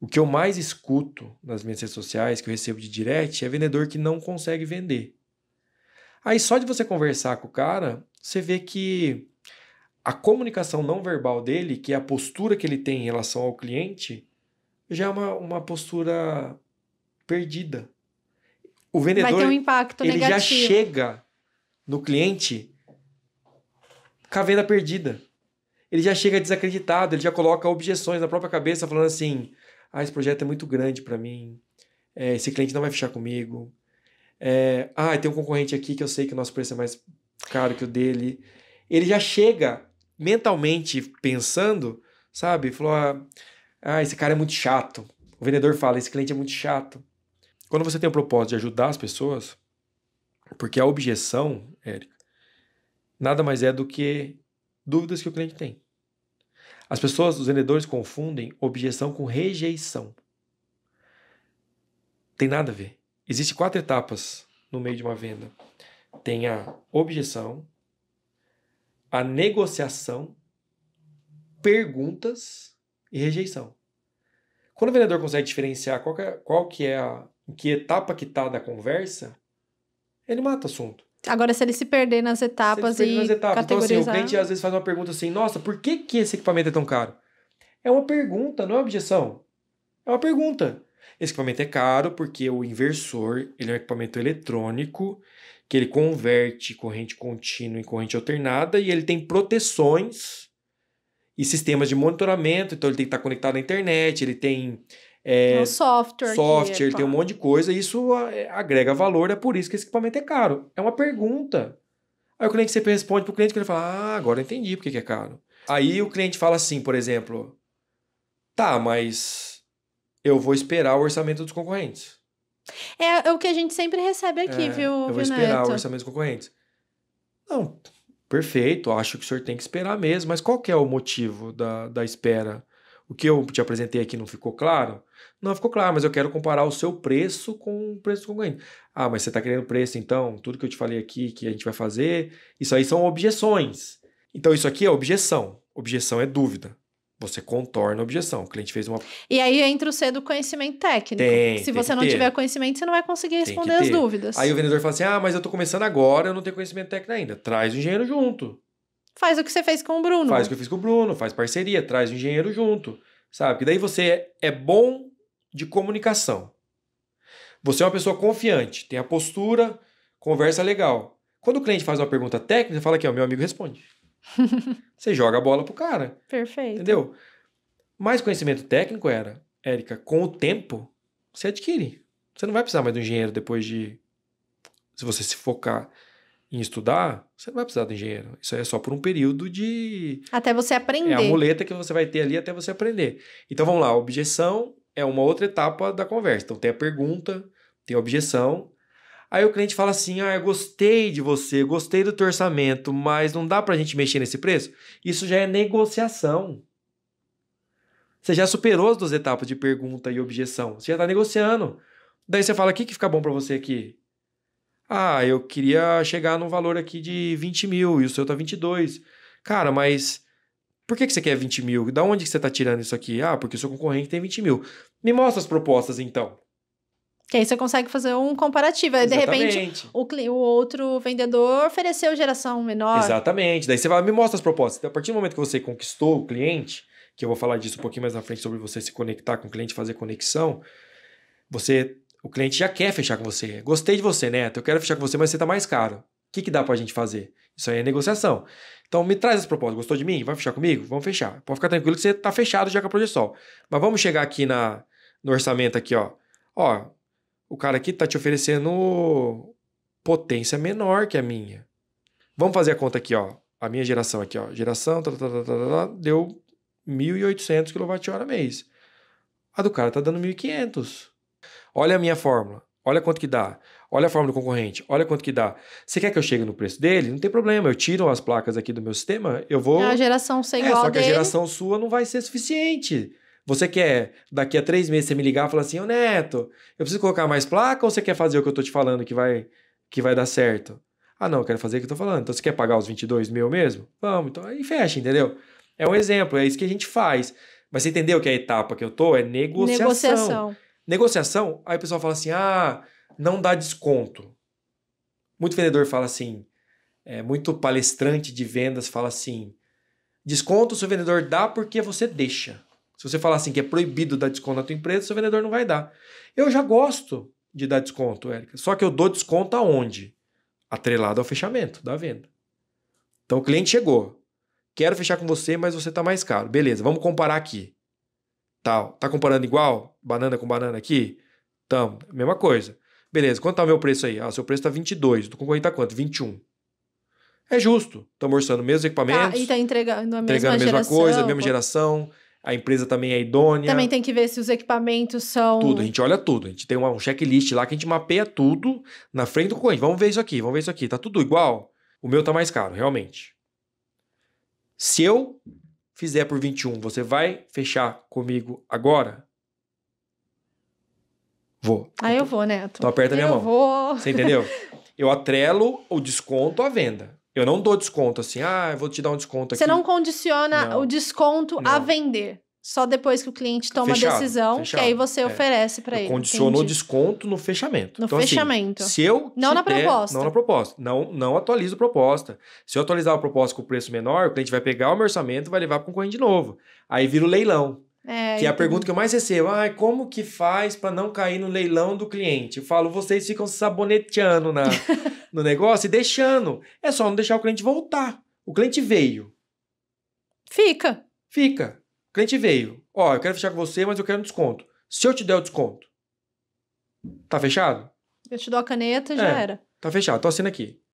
O que eu mais escuto nas minhas redes sociais, que eu recebo de direct, é vendedor que não consegue vender. Aí só de você conversar com o cara, você vê que a comunicação não verbal dele, que é a postura que ele tem em relação ao cliente, já é uma, uma postura perdida. O vendedor Vai ter um impacto ele negativo. já chega no cliente com a venda perdida. Ele já chega desacreditado, ele já coloca objeções na própria cabeça, falando assim: ah, esse projeto é muito grande para mim. É, esse cliente não vai fechar comigo. É, ah, tem um concorrente aqui que eu sei que o nosso preço é mais caro que o dele. Ele já chega mentalmente pensando, sabe? Falou: ah, ah, esse cara é muito chato. O vendedor fala: esse cliente é muito chato. Quando você tem o propósito de ajudar as pessoas, porque a objeção, Érica, nada mais é do que dúvidas que o cliente tem. As pessoas, os vendedores confundem objeção com rejeição. Tem nada a ver. Existem quatro etapas no meio de uma venda. Tem a objeção, a negociação, perguntas e rejeição. Quando o vendedor consegue diferenciar qual que é, qual que é a que etapa que está da conversa, ele mata o assunto. Agora, se ele se perder nas etapas se ele se perder nas etapas. Então, assim, o cliente às vezes faz uma pergunta assim, nossa, por que, que esse equipamento é tão caro? É uma pergunta, não é uma objeção. É uma pergunta. Esse equipamento é caro porque o inversor, ele é um equipamento eletrônico, que ele converte corrente contínua em corrente alternada, e ele tem proteções e sistemas de monitoramento, então ele tem que estar conectado à internet, ele tem é, é software. Software, tem um monte de coisa, e isso é, agrega valor, é por isso que esse equipamento é caro. É uma pergunta. Aí o cliente sempre responde para o cliente que ele fala: Ah, agora eu entendi porque que é caro. Aí o cliente fala assim, por exemplo: Tá, mas eu vou esperar o orçamento dos concorrentes. É, é o que a gente sempre recebe aqui, é, viu? Eu vou esperar o orçamento dos concorrentes. Não, perfeito, acho que o senhor tem que esperar mesmo, mas qual que é o motivo da, da espera? O que eu te apresentei aqui não ficou claro? Não ficou claro, mas eu quero comparar o seu preço com o preço concorrente. Ah, mas você está querendo preço então? Tudo que eu te falei aqui que a gente vai fazer, isso aí são objeções. Então isso aqui é objeção. Objeção é dúvida. Você contorna a objeção. O cliente fez uma. E aí entra o C do conhecimento técnico. Tem, Se tem você não ter. tiver conhecimento, você não vai conseguir responder as dúvidas. Aí o vendedor fala assim: ah, mas eu estou começando agora, eu não tenho conhecimento técnico ainda. Traz o engenheiro junto faz o que você fez com o Bruno. Faz o que eu fiz com o Bruno, faz parceria, traz o engenheiro junto, sabe? Que daí você é bom de comunicação. Você é uma pessoa confiante, tem a postura, conversa legal. Quando o cliente faz uma pergunta técnica, você fala aqui, ó, meu amigo responde. você joga a bola pro cara. Perfeito. Entendeu? mais conhecimento técnico era, Érica, com o tempo, você adquire. Você não vai precisar mais de um engenheiro depois de. Se você se focar em estudar, você não vai precisar de engenheiro. Isso é só por um período de. Até você aprender. É a muleta que você vai ter ali até você aprender. Então vamos lá, a objeção é uma outra etapa da conversa. Então tem a pergunta, tem a objeção. Aí o cliente fala assim: ah, eu gostei de você, gostei do teu orçamento, mas não dá pra gente mexer nesse preço? Isso já é negociação. Você já superou as duas etapas de pergunta e objeção. Você já tá negociando. Daí você fala: o que, que fica bom para você aqui? Ah, eu queria chegar num valor aqui de 20 mil e o seu tá 22. Cara, mas por que, que você quer 20 mil? Da onde que você tá tirando isso aqui? Ah, porque o seu concorrente tem 20 mil. Me mostra as propostas então. Que aí você consegue fazer um comparativo. Aí, De repente, o, o outro vendedor ofereceu geração menor. Exatamente. Daí você vai, me mostra as propostas. Então, a partir do momento que você conquistou o cliente, que eu vou falar disso um pouquinho mais na frente sobre você se conectar com o cliente, fazer conexão, você o cliente já quer fechar com você. Gostei de você, Neto. Eu quero fechar com você, mas você está mais caro. O que, que dá para a gente fazer? Isso aí é negociação. Então me traz as propostas. Gostou de mim? Vai fechar comigo? Vamos fechar. Pode ficar tranquilo que você está fechado já com a Projeção. Mas vamos chegar aqui na, no orçamento aqui, ó. Ó, o cara aqui está te oferecendo potência menor que a minha. Vamos fazer a conta aqui, ó. A minha geração aqui, ó. Geração, tá, tá, tá, tá, deu 1.800 kWh mês. A do cara tá dando 1.500. Olha a minha fórmula. Olha quanto que dá. Olha a fórmula do concorrente. Olha quanto que dá. Você quer que eu chegue no preço dele? Não tem problema. Eu tiro as placas aqui do meu sistema. Eu vou. É a geração sem é, igual. É, só que a geração sua não vai ser suficiente. Você quer, daqui a três meses, você me ligar e falar assim: Ô Neto, eu preciso colocar mais placa ou você quer fazer o que eu tô te falando que vai, que vai dar certo? Ah, não, eu quero fazer o que eu tô falando. Então você quer pagar os 22 mil mesmo? Vamos, então aí fecha, entendeu? É um exemplo, é isso que a gente faz. Mas você entendeu que a etapa que eu tô é negociação. Negociação. Negociação, aí o pessoal fala assim: ah, não dá desconto. Muito vendedor fala assim, é, muito palestrante de vendas fala assim: desconto o seu vendedor dá porque você deixa. Se você falar assim que é proibido dar desconto na tua empresa, seu vendedor não vai dar. Eu já gosto de dar desconto, Érica. Só que eu dou desconto aonde? Atrelado ao fechamento da venda. Então o cliente chegou. Quero fechar com você, mas você está mais caro. Beleza, vamos comparar aqui. Tal. Tá comparando igual? Banana com banana aqui? então mesma coisa. Beleza, quanto tá o meu preço aí? Ah, seu preço tá 22, do concorrente tá quanto? 21. É justo. Estamos orçando mesmos equipamentos. Tá, e tá entregando a mesma, entregando a mesma geração, coisa, a mesma pô. geração. A empresa também é idônea. Também tem que ver se os equipamentos são. Tudo, a gente olha tudo. A gente tem um checklist lá que a gente mapeia tudo na frente do concorrente. Vamos ver isso aqui, vamos ver isso aqui. Tá tudo igual? O meu tá mais caro, realmente. Se eu fizer por 21, você vai fechar comigo agora? Vou. Ah, eu vou, Neto. Então aperta eu minha mão. Eu vou. Você entendeu? Eu atrelo o desconto à venda. Eu não dou desconto assim, ah, eu vou te dar um desconto aqui. Você não condiciona não. o desconto não. a vender só depois que o cliente toma fechado, a decisão, fechado. que aí você é. oferece para ele. Condicionou o desconto no fechamento. No então, assim, fechamento. Assim, se eu não na der, proposta. Não na proposta. Não, não atualizo a proposta. Se eu atualizar a proposta com o preço menor, o cliente vai pegar o meu orçamento e vai levar para o concorrente de novo. Aí vira o leilão. É, que é a pergunta que eu mais recebo. Ah, como que faz para não cair no leilão do cliente? Eu falo, vocês ficam saboneteando na, no negócio e deixando. É só não deixar o cliente voltar. O cliente veio. Fica. Fica cliente veio, ó, oh, eu quero fechar com você, mas eu quero um desconto. Se eu te der o desconto, tá fechado? Eu te dou a caneta, já é, era. Tá fechado, tô assina aqui.